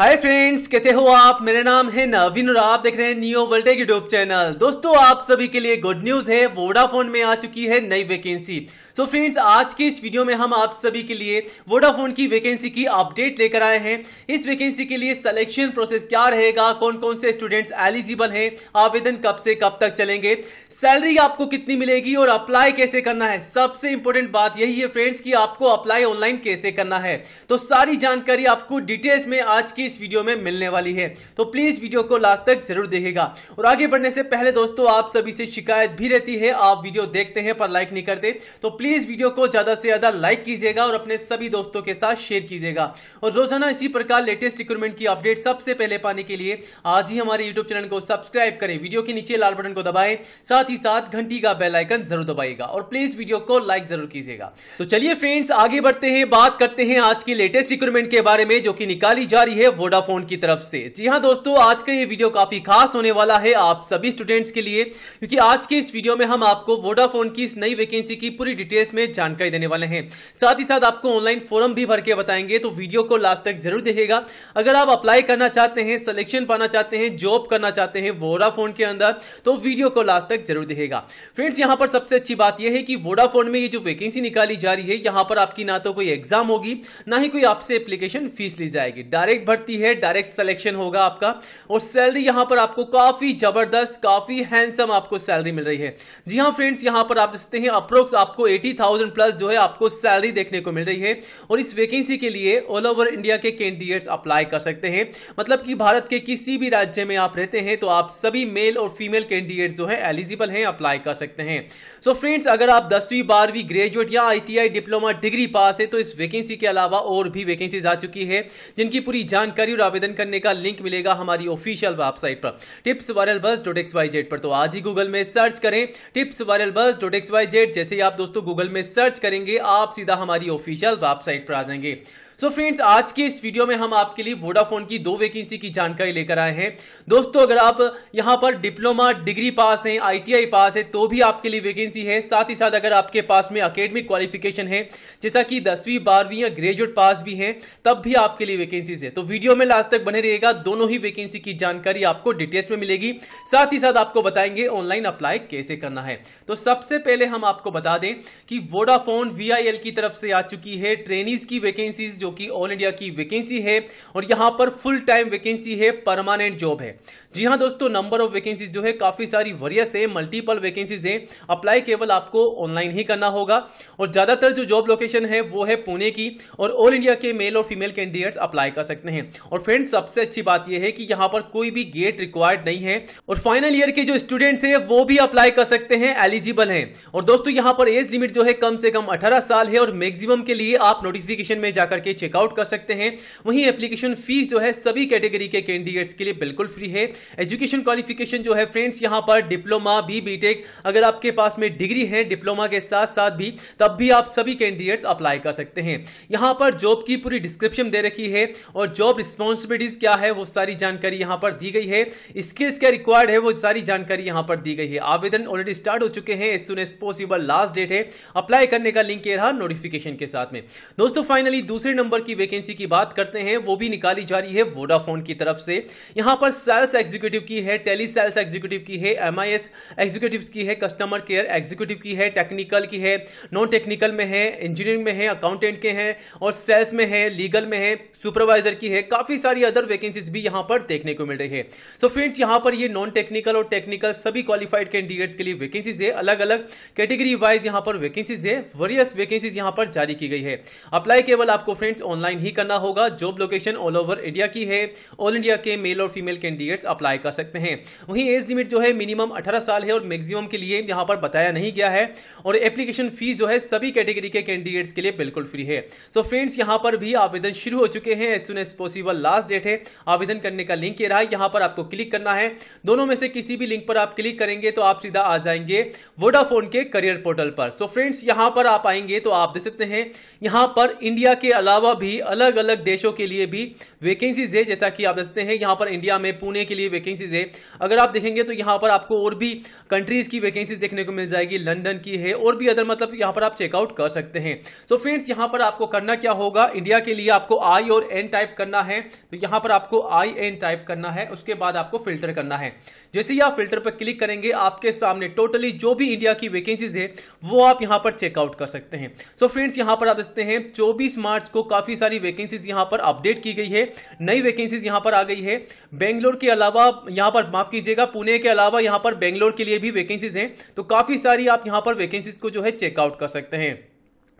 hi friends कैसे हो आप मेरा नाम है नवीन और आप देख रहे हैं न्यू वर्ल्ड यूट्यूब चैनल दोस्तों आप सभी के लिए गुड न्यूज है वोडाफोन में आ चुकी है नई वैकेंसी सो फ्रेंड्स आज की इस वीडियो में हम आप सभी के लिए वोडाफोन की वैकेंसी की अपडेट लेकर आए हैं इस वैकेंसी के लिए सिलेक्शन प्रोसेस क्या रहेगा कौन कौन से स्टूडेंट्स एलिजिबल है आवेदन कब से कब तक चलेंगे सैलरी आपको कितनी मिलेगी और अप्लाई कैसे करना है सबसे इंपॉर्टेंट बात यही है फ्रेंड्स की आपको अप्लाई ऑनलाइन कैसे करना है तो सारी जानकारी आपको डिटेल्स में आज की इस वीडियो में मिलने वाली है तो प्लीज वीडियो को लास्ट तक जरूर देखेगा और आगे बढ़ने से पहले दोस्तों आप सभी से शिकायत भी रहती है आप वीडियो देखते हैं पर लाइक नहीं करते तो प्लीज वीडियो को ज्यादा से ज्यादा लाइक कीजिएगा और अपने सभी दोस्तों के साथ शेयर कीजिएगा और रोजाना इसी प्रकार लेटेस्ट रिक्रूटमेंट की अपडेट सबसे पहले पाने के लिए आज ही हमारे यूट्यूब चैनल को सब्सक्राइब करें वीडियो के नीचे लाल बटन को दबाए साथ ही साथ घंटी का बेल आइकन जरूर दबाएगा और प्लीज वीडियो को लाइक जरूर कीजिएगा तो चलिए फ्रेंड्स आगे बढ़ते हैं बात करते हैं आज की लेटेस्ट रिक्रूटमेंट के बारे में जो कि निकाली जा रही है वोडाफोन की तरफ से जी हाँ दोस्तों आज का ये वीडियो काफी खास होने वाला है आप सभी स्टूडेंट्स के लिए क्योंकि आज के इस वीडियो में हम आपको वोडाफोन की इस नई वैकेंसी की पूरी डिटेल्स में जानकारी देने वाले हैं साथ ही साथ आपको ऑनलाइन फॉर्म भी भर के बताएंगे तो वीडियो को लास्ट तक जरूर देखेगा अगर आप अप्लाई करना चाहते हैं सिलेक्शन पाना चाहते हैं जॉब करना चाहते हैं वोडाफोन के अंदर तो वीडियो को लास्ट तक जरूर देखेगा फ्रेंड्स यहाँ पर सबसे अच्छी बात यह है कि वोडाफोन में ये जो वैकेंसी निकाली जा रही है यहाँ पर आपकी ना तो कोई एग्जाम होगी ना ही कोई आपसे एप्लीकेशन फीस ली जाएगी डायरेक्ट बढ़ती है डायरेक्ट सिलेक्शन होगा आपका और सैलरी यहां पर आपको काफी जबरदस्त काफी हैंडसम आपको सैलरी मिल रही है जी हाँ फ्रेंड्स यहां पर आप देखते हैं अप्रोक्स आपको एटी थाउजेंड प्लस जो है आपको सैलरी देखने को मिल रही है और इस वैकेंसी के लिए ऑल ओवर इंडिया के कैंडिडेट अप्लाई कर सकते हैं मतलब कि भारत के किसी भी राज्य में आप रहते हैं तो आप सभी मेल और फीमेल कैंडिडेट जो है एलिजिबल है अप्लाई कर सकते हैं सो so फ्रेंड्स अगर आप दसवीं बारहवीं ग्रेजुएट या आई डिप्लोमा डिग्री पास है तो इस वैकेंसी के अलावा और भी वैकेंसी आ चुकी है जिनकी पूरी जान जानकारी और आवेदन करने का लिंक मिलेगा हमारी ऑफिशियल वेबसाइट पर tips viral bus dot X Y Z पर तो आज ही गूगल में सर्च करें tips viral bus dot X Y Z जैसे ही आप दोस्तों गूगल में सर्च करेंगे आप सीधा हमारी ऑफिशियल वेबसाइट पर आ जाएंगे सो so फ्रेंड्स आज के इस वीडियो में हम आपके लिए वोडाफोन की दो वैकेंसी की जानकारी लेकर आए हैं दोस्तों अगर आप यहां पर डिप्लोमा डिग्री पास हैं आईटीआई पास है तो भी आपके लिए वैकेंसी है साथ ही साथ अगर आपके पास में अकेडमिक क्वालिफिकेशन है जैसा कि दसवीं बारहवीं या ग्रेजुएट पास भी है तब भी आपके लिए वैकेंसी है तो वीडियो में लास्ट तक बने रहेगा दोनों ही वैकेंसी की जानकारी आपको डिटेल्स में मिलेगी साथ ही साथ आपको बताएंगे ऑनलाइन अप्लाई कैसे करना है तो सबसे पहले हम आपको बता दें कि वोडाफोन वीआईएल की तरफ से आ चुकी है ट्रेनिज की वैकेंसीज जो कि ऑल इंडिया की वैकेंसी है और यहां पर फुल टाइम वैकेंसी है परमानेंट जॉब है जी हां दोस्तों नंबर ऑफ वैकेंसीज जो है काफ़ी सारी वरियस है मल्टीपल वैकेंसीज है अप्लाई केवल आपको ऑनलाइन ही करना होगा और ज़्यादातर जो जॉब लोकेशन है वो है पुणे की और ऑल इंडिया के मेल और फीमेल कैंडिडेट्स अप्लाई कर सकते हैं और फ्रेंड्स सबसे अच्छी बात यह है कि यहां पर कोई भी गेट रिक्वायर्ड नहीं है और फाइनल ईयर के जो स्टूडेंट्स है वो भी अप्लाई कर सकते हैं एलिजिबल है और दोस्तों यहां पर एज लिमिट जो है कम से कम अठारह साल है और मैक्सिमम के लिए आप नोटिफिकेशन में जाकर के चेकआउट कर सकते हैं वहीं एप्लीकेशन फीस जो है सभी कैटेगरी के कैंडिडेट्स के लिए बिल्कुल फ्री है एजुकेशन क्वालिफिकेशन जो है फ्रेंड्स यहां पर डिप्लोमा बी बीटेक अगर आपके पास में डिग्री है डिप्लोमा के साथ साथ भी तब भी आप सभी कैंडिडेट्स अप्लाई कर सकते हैं यहां पर जॉब की पूरी डिस्क्रिप्शन दे रखी है और जॉब रिस्पॉन्सिबिलिटीज क्या है वो सारी जानकारी यहां पर दी गई है स्किल्स क्या रिक्वायर्ड है वो सारी जानकारी यहां पर दी गई है आवेदन ऑलरेडी स्टार्ट हो चुके हैं as soon as possible last date है अप्लाई करने का लिंक ये रहा नोटिफिकेशन के साथ में दोस्तों फाइनली दूसरे नंबर नंबर की वैकेंसी की बात करते हैं वो भी निकाली जा रही है वोडाफोन की तरफ से यहां पर सेल्स एग्जीक्यूटिव की है टेली सेल्स एग्जीक्यूटिव की है एम एग्जीक्यूटिव की है कस्टमर केयर एग्जीक्यूटिव की है टेक्निकल की है नॉन टेक्निकल में है इंजीनियरिंग में है अकाउंटेंट के हैं और सेल्स में है लीगल में है सुपरवाइजर की है काफी सारी अदर वैकेंसीज भी यहां पर देखने को मिल रही है सो फ्रेंड्स यहां पर ये नॉन टेक्निकल और टेक्निकल सभी क्वालिफाइड कैंडिडेट्स के लिए वैकेंसीज है अलग अलग कैटेगरी वाइज यहां पर वैकेंसीज है वेरियस वैकेंसीज यहां पर जारी की गई है अप्लाई केवल आपको फ्रेंड्स फ्रेंड्स ऑनलाइन ही करना होगा job location all over India की है ऑल इंडिया के मेल और फीमेल कैंडिडेट्स अप्लाई कर सकते हैं वहीं एज लिमिट जो है मिनिमम अठारह साल है और मैक्सिमम के लिए यहाँ पर बताया नहीं गया है और एप्लीकेशन फीस जो है सभी कैटेगरी के कैंडिडेट्स के लिए बिल्कुल फ्री है सो फ्रेंड्स यहाँ पर भी आवेदन शुरू हो चुके हैं as soon as possible last date है आवेदन करने का लिंक ये रहा है यहाँ पर आपको क्लिक करना है दोनों में से किसी भी लिंक पर आप क्लिक करेंगे तो आप सीधा आ जाएंगे वोडाफोन के करियर पोर्टल पर सो so फ्रेंड्स यहाँ पर आप आएंगे तो आप देख सकते हैं यहाँ पर इंडिया के अलावा अलावा भी अलग अलग देशों के लिए भी वैकेंसीज है जैसा कि आप देखते हैं यहाँ पर इंडिया में पुणे के लिए वैकेंसीज है अगर आप देखेंगे तो यहाँ पर आपको और भी कंट्रीज की वैकेंसीज देखने को मिल जाएगी लंदन की है और भी अदर मतलब यहाँ पर आप चेकआउट कर सकते हैं तो फ्रेंड्स यहाँ पर आपको करना क्या होगा इंडिया के लिए आपको आई और एन टाइप करना है तो यहाँ पर आपको आई एन टाइप करना है उसके बाद आपको फिल्टर करना है जैसे ही आप फिल्टर पर क्लिक करेंगे आपके सामने टोटली जो भी इंडिया की वैकेंसीज है वो आप यहाँ पर चेकआउट कर सकते हैं सो so फ्रेंड्स यहाँ पर आप देखते हैं चौबीस मार्च को काफ़ी सारी वैकेंसीज यहां पर अपडेट की गई है नई वैकेंसीज यहां पर आ गई है बेंगलोर के अलावा यहां पर माफ कीजिएगा पुणे के अलावा यहां पर बेंगलोर के लिए भी वैकेंसीज हैं तो काफ़ी सारी आप यहां पर वैकेंसीज को जो है चेकआउट कर सकते हैं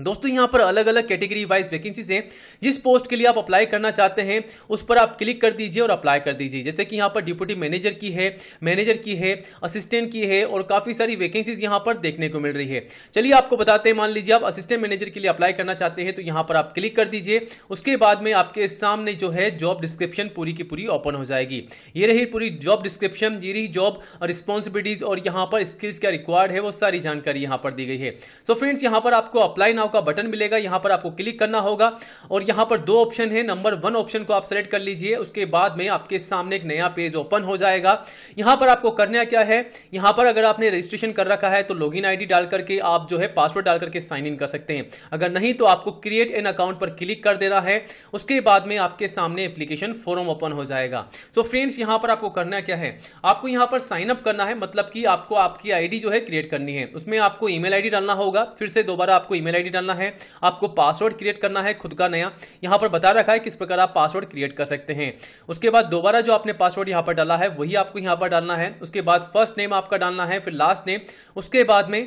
दोस्तों यहाँ पर अलग अलग कैटेगरी वाइज वैकेंसीज हैं जिस पोस्ट के लिए आप अप्लाई करना चाहते हैं उस पर आप क्लिक कर दीजिए और अप्लाई कर दीजिए जैसे कि यहाँ पर डिप्यूटी मैनेजर की है मैनेजर की है असिस्टेंट की है और काफ़ी सारी वैकेंसीज यहाँ पर देखने को मिल रही है चलिए आपको बताते हैं मान लीजिए आप असिस्टेंट मैनेजर के लिए अप्लाई करना चाहते हैं तो यहाँ पर आप क्लिक कर दीजिए उसके बाद में आपके सामने जो है जॉब डिस्क्रिप्शन पूरी की पूरी ओपन हो जाएगी ये रही पूरी जॉब डिस्क्रिप्शन ये रही जॉब रिस्पॉन्सिबिलिटीज और यहां पर स्किल्स क्या रिक्वायर्ड है वो सारी जानकारी यहां पर दी गई है सो फ्रेंड्स यहाँ पर आपको अप्लाई ना का बटन मिलेगा यहां पर आपको क्लिक करना होगा और यहां पर दो ऑप्शन है नंबर वन ऑप्शन को आप सेलेक्ट कर लीजिए उसके बाद में आपके सामने एक नया पेज ओपन हो जाएगा यहां पर आपको करना क्या है यहां पर अगर आपने रजिस्ट्रेशन कर रखा है तो लॉग इन डाल करके आप जो है पासवर्ड डाल करके साइन इन कर सकते हैं अगर नहीं तो आपको क्रिएट एन अकाउंट पर क्लिक कर देना है उसके बाद में आपके सामने एप्लीकेशन फॉर्म ओपन हो जाएगा सो फ्रेंड्स यहां पर आपको करना क्या है आपको यहां पर साइन अप करना है मतलब कि आपको आपकी आईडी जो है क्रिएट करनी है उसमें आपको ईमेल आईडी डालना होगा फिर से दोबारा आपको ईमेल आईडी डालना है आपको पासवर्ड क्रिएट करना है खुद का नया यहाँ पर बता रखा है किस प्रकार आप पासवर्ड क्रिएट कर सकते हैं उसके बाद दोबारा जो आपने पासवर्ड यहाँ पर डाला है वही आपको यहाँ पर डालना है उसके बाद फर्स्ट नेम आपका डालना है फिर लास्ट नेम उसके बाद में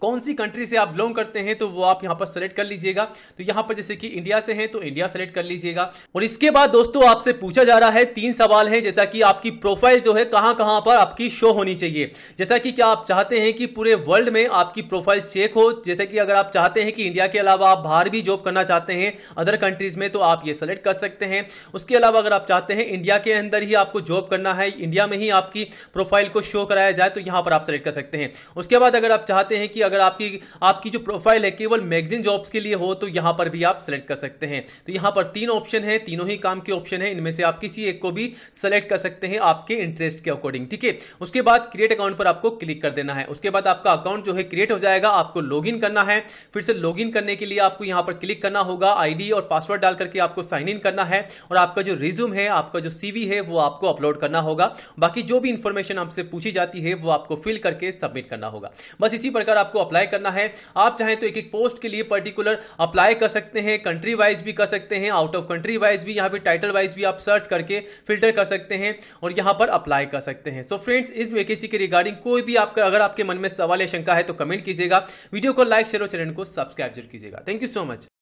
कौन सी कंट्री से आप बिलोंग करते हैं तो वो आप यहाँ पर सेलेक्ट कर लीजिएगा तो यहाँ पर जैसे कि इंडिया से हैं तो इंडिया सेलेक्ट कर लीजिएगा और इसके बाद दोस्तों आपसे पूछा जा रहा है तीन सवाल हैं जैसा कि आपकी प्रोफाइल जो है कहाँ कहाँ पर आपकी शो होनी चाहिए जैसा कि क्या आप चाहते हैं कि पूरे वर्ल्ड में आपकी प्रोफाइल चेक हो जैसे कि अगर आप चाहते हैं कि इंडिया के अलावा आप बाहर भी जॉब करना चाहते हैं अदर कंट्रीज में तो आप ये सेलेक्ट कर सकते हैं उसके अलावा अगर आप चाहते हैं इंडिया के अंदर ही आपको जॉब करना है इंडिया में ही आपकी प्रोफाइल को शो कराया जाए तो यहाँ पर आप सेलेक्ट कर सकते हैं उसके बाद अगर आप चाहते हैं कि अगर आपकी आपकी जो प्रोफाइल है केवल मैगजीन जॉब्स के लिए हो तो यहां पर भी आप सेलेक्ट कर सकते हैं तो यहां पर तीन ऑप्शन है तीनों ही काम के ऑप्शन है इनमें से आप किसी एक को भी सेलेक्ट कर सकते हैं आपके इंटरेस्ट के अकॉर्डिंग ठीक है उसके बाद क्रिएट अकाउंट पर आपको क्लिक कर देना है उसके बाद आपका अकाउंट जो है क्रिएट हो जाएगा आपको लॉग करना है फिर से लॉग करने के लिए आपको यहां पर क्लिक करना होगा आईडी और पासवर्ड डाल करके आपको साइन इन करना है और आपका जो रिज्यूम है आपका जो सीवी है वो आपको अपलोड करना होगा बाकी जो भी इंफॉर्मेशन आपसे पूछी जाती है वो आपको फिल करके सबमिट करना होगा बस इसी प्रकार आपको अप्लाई करना है आप चाहें तो एक एक पोस्ट के लिए पर्टिकुलर अप्लाई कर सकते हैं कंट्री वाइज भी कर सकते हैं आउट ऑफ कंट्री वाइज भी यहाँ पे टाइटल वाइज भी आप सर्च करके फिल्टर कर सकते हैं और यहाँ पर अप्लाई कर सकते हैं सो फ्रेंड्स इस वैकेंसी के रिगार्डिंग कोई भी आपका अगर आपके मन में सवाल या शंका है तो कमेंट कीजिएगा वीडियो को लाइक शेयर और चैनल को सब्सक्राइब जरूर कीजिएगा थैंक यू सो मच